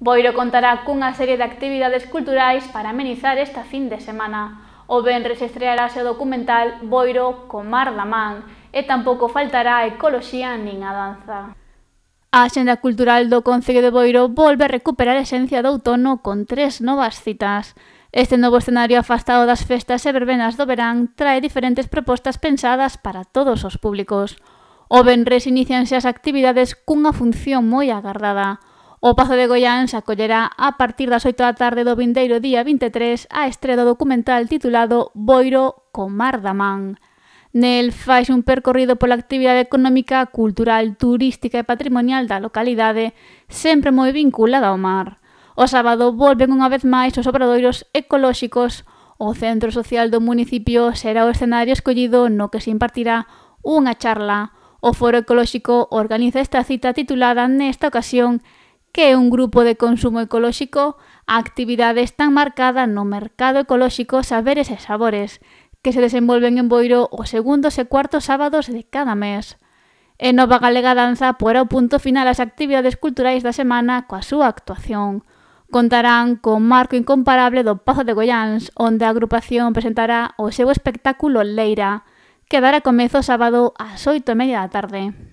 Boiro contará cunha serie de actividades culturais para amenizar esta fin de semana. O Benres estrearase o documental Boiro con Mar da Man e tampouco faltará a ecoloxía nin a danza. A xenda cultural do Concello de Boiro volve a recuperar a esencia do outono con tres novas citas. Este novo escenario afastado das festas e verbenas do verán trae diferentes propostas pensadas para todos os públicos. O Benres inicianse as actividades cunha función moi agardada, O Pazo de se acollerá a partir das 8 da tarde do vindeiro día 23 a estreda documental titulado Boiro con Mar da Man. Nel faz un percorrido pola actividade económica, cultural, turística e patrimonial da localidade, sempre moi vinculada ao mar. O sábado volven unha vez máis os obradoiros ecolóxicos. O centro social do municipio será o escenario escollido no que se impartirá unha charla. O Foro Ecolóxico organiza esta cita titulada nesta ocasión que é un grupo de consumo ecolóxico, a actividade está marcada no mercado ecolóxico Saberes e Sabores, que se desenvolven en Boiro os segundos e cuartos sábados de cada mes. E Nova Galega Danza poera o punto final ás actividades culturais da semana coa súa actuación contarán con marco incomparable do Pazo de Goiáns, onde a agrupación presentará o seu espectáculo Leira, que dará comezo sábado ás oito e media da tarde.